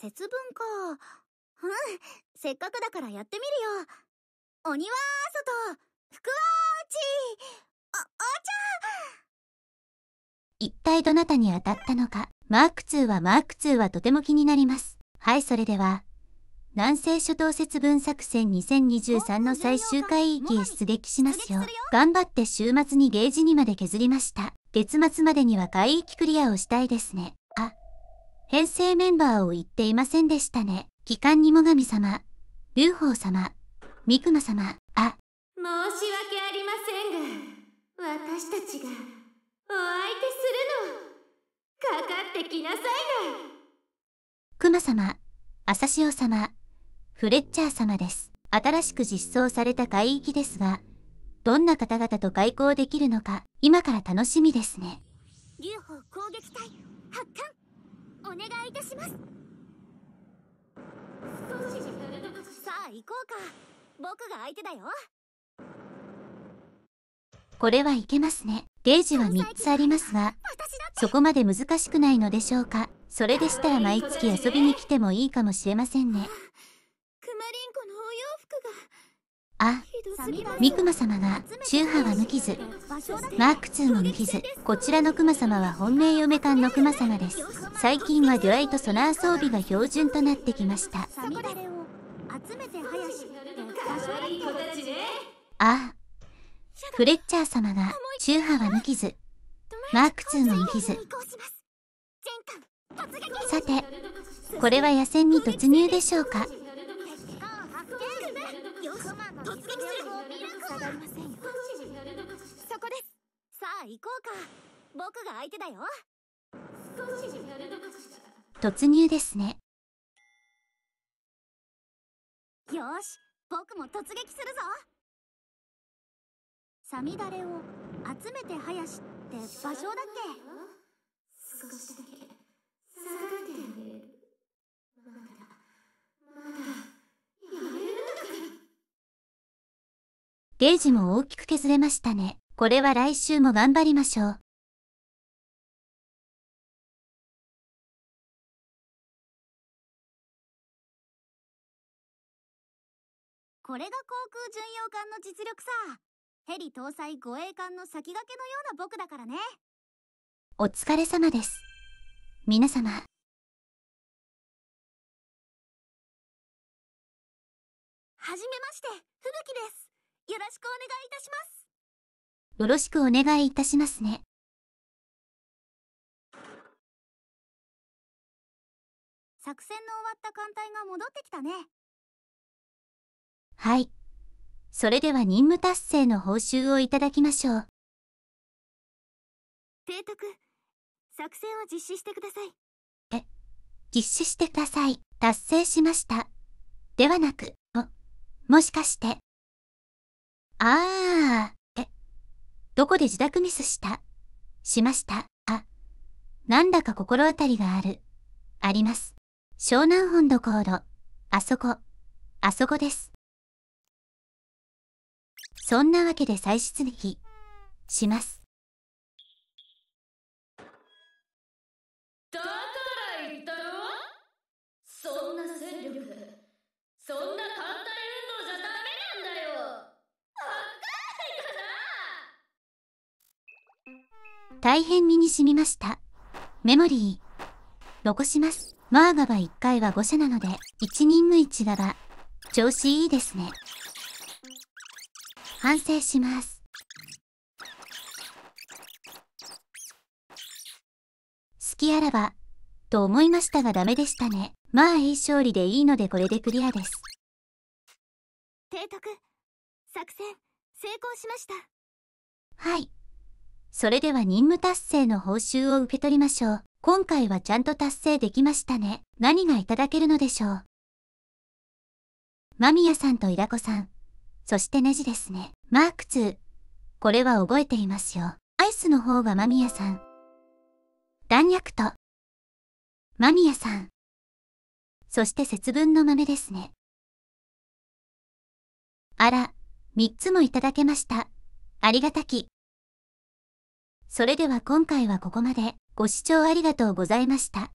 節分か。うん、せっかくだからやってみるよ。鬼は外、福は内、お、お茶一体どなたに当たったのか、マーク2はマーク2はとても気になります。はい、それでは、南西諸島節分作戦2023の最終回域へ出撃しますよ。頑張って週末にゲージにまで削りました。月末までには海域クリアをしたいですね。あ、編成メンバーを言っていませんでしたね。機関にも神様、劉邦様、三熊様、あ。申し訳ありませんが、私たちが、お相手するの、かかってきなさいな。熊様、朝潮様、フレッチャー様です。新しく実装された海域ですが、どんな方々と外交できるのか、今から楽しみですね。劉邦攻撃隊、発艦お願いいたしますさあ行こうか僕が相手だよこれはいけますねゲージは3つありますがそこまで難しくないのでしょうかそれでしたら毎月遊びに来てもいいかもしれませんねあ、三熊様が、宗派は無傷。マーク2も無傷。こちらの熊様は本命嫁間の熊様です。最近はデュアイとソナー装備が標準となってきました。あフレッチャー様が、宗派は無傷。マーク2も無傷。さて、これは野戦に突入でしょうかあ行こうか僕が相手だよ突入ですねよし僕も突撃するぞサミダレを集めて林って場所だっけ少しだけ下がってるまだまだやれるのかゲージも大きく削れましたねこれは来週も頑張りましょう。これが航空巡洋艦の実力さ。ヘリ搭載護衛艦の先駆けのような僕だからね。お疲れ様です。皆様。はじめまして、吹雪です。よろしくお願いいたします。よろしくお願いいたしますね。作戦の終わった艦隊が戻ってきたね。はい。それでは任務達成の報酬をいただきましょう。提督、作戦を実施してください。え、実施してください。達成しました。ではなく、も、もしかして。ああ、どこで自宅ミスしたしましたあ、なんだか心当たりがある。あります。湘南本土航路。あそこ。あそこです。そんなわけで再出撃します。だから言ったろそんな戦力、そんな大変身に染みました。メモリー。残します。マーガバ1回は5社なので、1人無1ガバ。調子いいですね。反省します。好きあらば、と思いましたがダメでしたね。まあいい勝利でいいのでこれでクリアです。提督、作戦、成功しました。はい。それでは任務達成の報酬を受け取りましょう。今回はちゃんと達成できましたね。何がいただけるのでしょう。間宮さんとイラコさん、そしてネジですね。マーク2、これは覚えていますよ。アイスの方が間宮さん。弾薬と、間宮さん。そして節分の豆ですね。あら、3つもいただけました。ありがたき。それでは今回はここまで。ご視聴ありがとうございました。